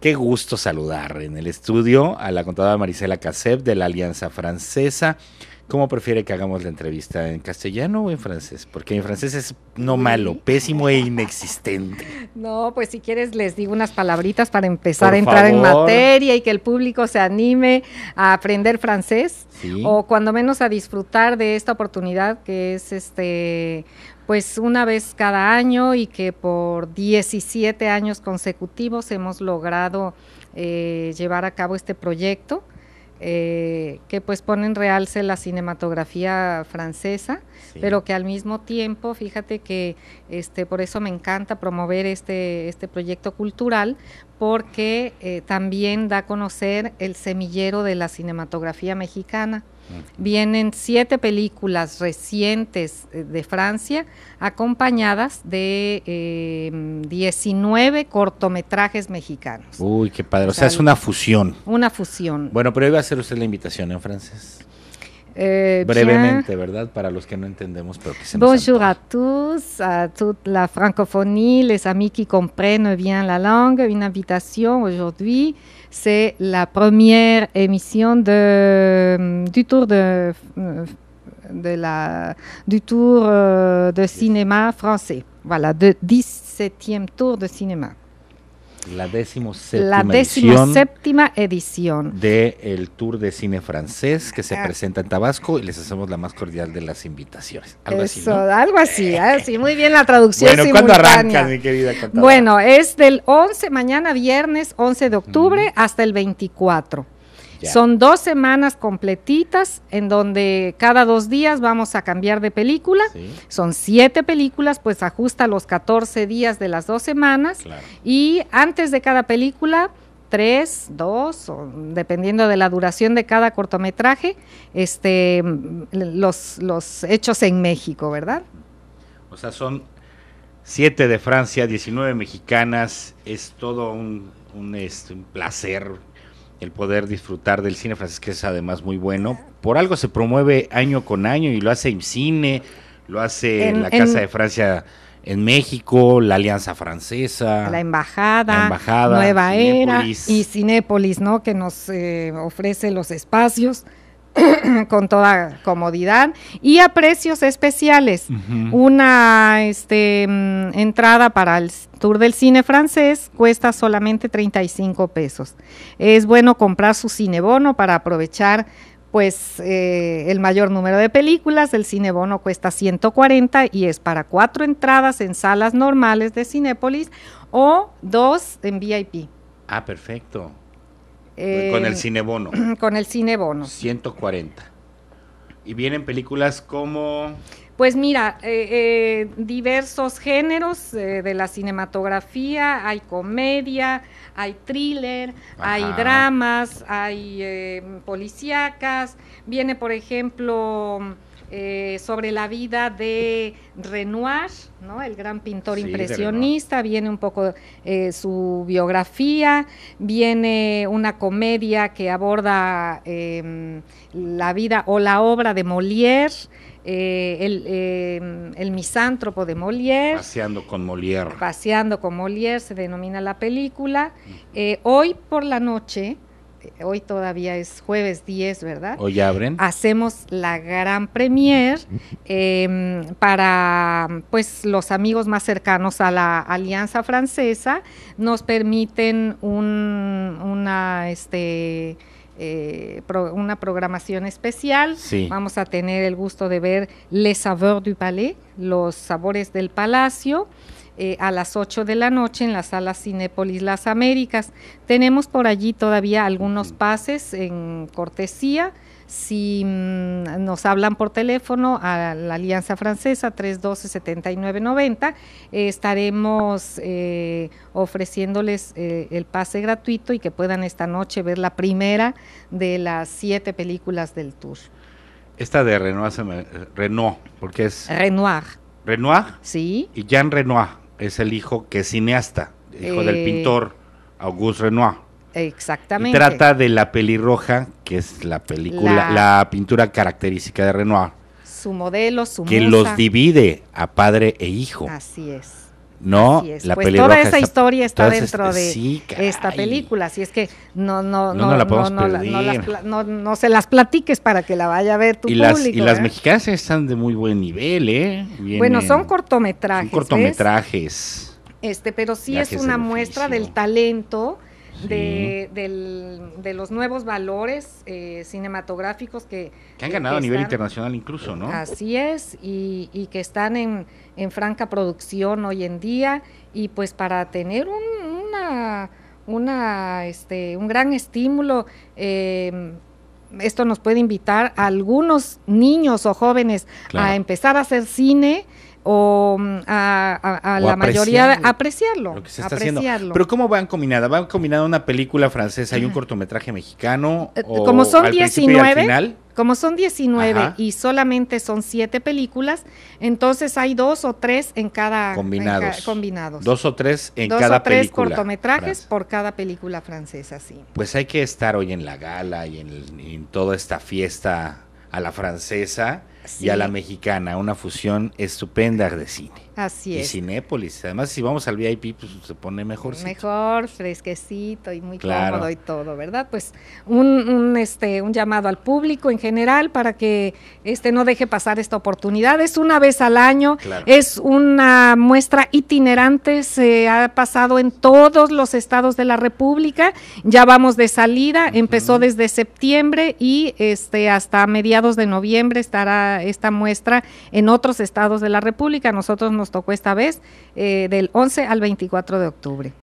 Qué gusto saludar en el estudio a la contadora Marisela Caseb de la Alianza Francesa. ¿Cómo prefiere que hagamos la entrevista? ¿En castellano o en francés? Porque en francés es no malo, pésimo e inexistente. No, pues si quieres les digo unas palabritas para empezar a entrar en materia y que el público se anime a aprender francés o cuando menos a disfrutar de esta oportunidad que es este pues una vez cada año y que por 17 años consecutivos hemos logrado eh, llevar a cabo este proyecto eh, que pues pone en realce la cinematografía francesa, pero que al mismo tiempo, fíjate que este, por eso me encanta promover este, este proyecto cultural, porque eh, también da a conocer el semillero de la cinematografía mexicana. Vienen siete películas recientes eh, de Francia, acompañadas de 19 em, cortometrajes mexicanos. Uy, qué padre. O sea, es una fusión. Una fusión. Bueno, pero iba a hacer usted la invitación en francés. Bonjour à tous, à toute la francophonie, les amis qui comprennent bien la langue. Une invitation aujourd'hui, c'est la première émission de, mm, du tour de, mm, de la, du tour euh, de cinéma français. Voilà, de 17e tour de cinéma. la décimo la edición, de el Tour de Cine Francés que se ah. presenta en Tabasco y les hacemos la más cordial de las invitaciones. Algo así, algo así, ah, muy bien la traducción Bueno, ¿cuándo mi querida Bueno, es del 11, mañana viernes 11 de octubre hasta el 24. Son dos semanas completitas en donde cada dos días vamos a cambiar de película. Son siete películas, pues ajusta los 14 días de las dos semanas. Y antes de cada película tres, dos, dependiendo de la duración de cada cortometraje, este, los, los hechos en México, ¿verdad? O sea, son siete de Francia, 19 mexicanas, es todo un, un, este, un placer el poder disfrutar del cine francés, que es además muy bueno. Por algo se promueve año con año y lo hace en cine, lo hace en, la Casa de Francia en México, la Alianza Francesa, la Embajada, Nueva Era y Cinépolis, ¿no? Que nos eh, ofrece los espacios. con toda comodidad y a precios especiales. Una este, mm, entrada para el tour del cine francés cuesta solamente 35 pesos. Es bueno comprar su cinebono para aprovechar pues eh, el mayor número de películas, el cinebono cuesta 140 y es para cuatro entradas en salas normales de Cinépolis o dos en VIP. Ah, perfecto con el eh, cinebono. Con el cinebono. 140. Y vienen películas como... Pues mira, eh, eh, diversos géneros de la cinematografía, hay comedia, hay thriller, hay dramas, hay policíacas, viene por ejemplo eh, sobre la vida de Renoir, ¿no? el gran pintor impresionista, viene un poco eh, su biografía, viene una comedia que aborda em, la vida o la obra de Molière. Eh, el, em, el, misántropo de Molière. Paseando con Molière. Paseando con Molière se denomina la película. hoy por la noche hoy todavía es jueves 10, ¿verdad? Hoy abren. Hacemos la gran premier em, para pues los amigos más cercanos a la Alianza Francesa. Nos permiten una este eh, una programación especial. Vamos a tener el gusto de ver Les Saveurs du Palais, los sabores del palacio. Eh, a las 8 de la noche en la sala Cinépolis Las Américas. Tenemos por allí todavía algunos pases en cortesía. Si mm, nos hablan por teléfono a la Alianza Francesa 312-7990, eh, estaremos eh, ofreciéndoles el pase gratuito y que puedan esta noche ver la primera de las siete películas del tour. Esta de Renoir, Renoir porque es... Renoir. Renoir. Sí. Y Jean Renoir es el hijo que es cineasta, hijo del eh, pintor Auguste Renoir. Exactamente. trata de la pelirroja, que es la película, la, pintura característica de Renoir. Su modelo, su Que los divide a padre e hijo. Así es no la pues toda esa historia está dentro de esta película así es que no no no la no, se las platiques para que la vaya a ver tu y las, y las ¿eh? mexicanas están de muy buen nivel eh bueno son cortometrajes cortometrajes este pero sí es una muestra del talento de de los nuevos valores eh, cinematográficos que... han ganado a nivel internacional incluso, ¿no? Así es, y, que están en, franca producción hoy en día, y pues para tener un, una, este, un gran estímulo... Eh, esto nos puede invitar a algunos niños o jóvenes a empezar a hacer cine o mm, a, la mayoría apreciarlo. Lo se está haciendo. Pero ¿cómo van combinada? ¿Van combinada una película francesa y un cortometraje mexicano? Eh, como son 19, como son 19 y solamente son 7 películas, entonces hay dos o tres en cada combinados. Dos o tres en cada o tres cortometrajes por cada película francesa, sí. Pues hay que estar hoy en la gala y en, en toda esta fiesta a la francesa y a la mexicana, una fusión estupenda de cine. Así es. Y Cinépolis. Además, si vamos al VIP, pues se pone mejor. Mejor, fresquecito y muy claro. cómodo y todo, ¿verdad? Pues un, este, un llamado al público en general para que este no deje pasar esta oportunidad. Es una vez al año, es una muestra itinerante, se ha pasado en todos los estados de la República. Ya vamos de salida, empezó desde septiembre y este hasta mediados de noviembre estará esta, muestra en otros estados de la República. Nosotros nos tocó esta vez eh, del 11 al 24 de octubre.